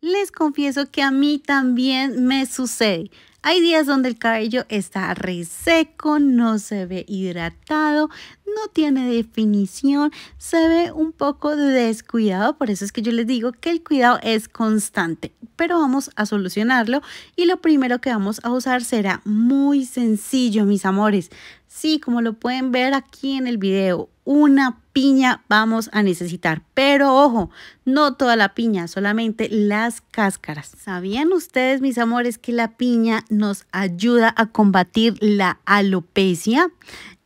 les confieso que a mí también me sucede. Hay días donde el cabello está reseco, no se ve hidratado, no tiene definición, se ve un poco descuidado, por eso es que yo les digo que el cuidado es constante, pero vamos a solucionarlo y lo primero que vamos a usar será muy sencillo, mis amores. Sí, como lo pueden ver aquí en el video, una piña vamos a necesitar. Pero ojo, no toda la piña, solamente las cáscaras. ¿Sabían ustedes, mis amores, que la piña nos ayuda a combatir la alopecia?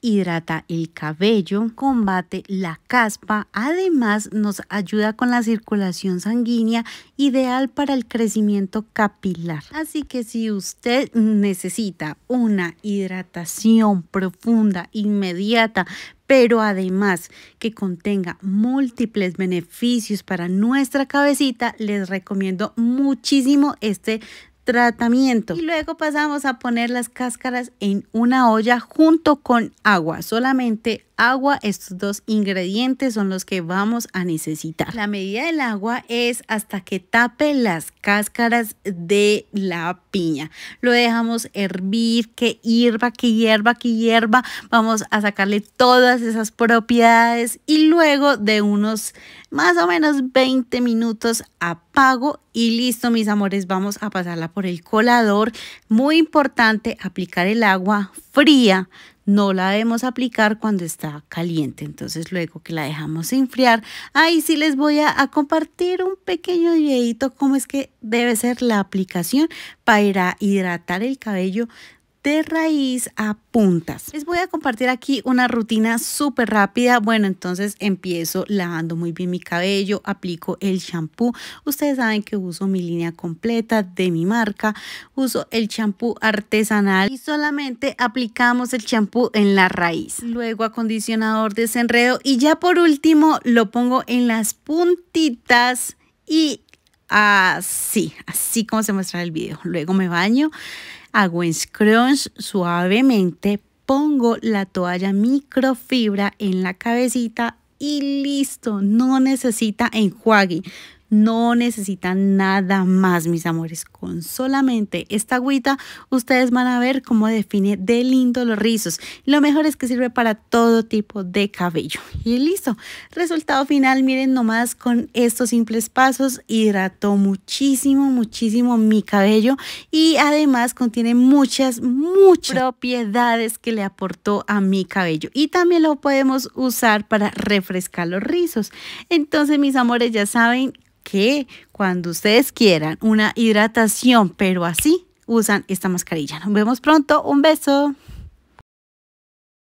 hidrata el cabello, combate la caspa, además nos ayuda con la circulación sanguínea, ideal para el crecimiento capilar. Así que si usted necesita una hidratación profunda, inmediata, pero además que contenga múltiples beneficios para nuestra cabecita, les recomiendo muchísimo este tratamiento. Y luego pasamos a poner las cáscaras en una olla junto con agua. Solamente agua, estos dos ingredientes son los que vamos a necesitar. La medida del agua es hasta que tape las cáscaras de la piña. Lo dejamos hervir, que hierva, que hierba, que hierba. Vamos a sacarle todas esas propiedades y luego de unos más o menos 20 minutos a pago y listo, mis amores, vamos a pasarla por el colador. Muy importante aplicar el agua fría, no la debemos aplicar cuando está caliente. Entonces luego que la dejamos enfriar, ahí sí les voy a, compartir un pequeño videito cómo es que debe ser la aplicación para hidratar el cabello de raíz a puntas. Les voy a compartir aquí una rutina súper rápida. Bueno, entonces empiezo lavando muy bien mi cabello, aplico el shampoo. Ustedes saben que uso mi línea completa de mi marca. Uso el shampoo artesanal y solamente aplicamos el shampoo en la raíz. Luego acondicionador desenredo y ya por último lo pongo en las puntitas y así, así como se muestra el video. Luego me baño, hago un scrunch suavemente, pongo la toalla microfibra en la cabecita y listo, no necesita enjuague. No necesitan nada más, mis amores. Con solamente esta agüita, ustedes van a ver cómo define de lindo los rizos. Lo mejor es que sirve para todo tipo de cabello. Y listo. Resultado final, miren nomás con estos simples pasos. Hidrató muchísimo, muchísimo mi cabello. Y además contiene muchas, muchas propiedades que le aportó a mi cabello. Y también lo podemos usar para refrescar los rizos. Entonces, mis amores, ya saben que cuando ustedes quieran una hidratación, pero así, usan esta mascarilla. Nos vemos pronto. Un beso.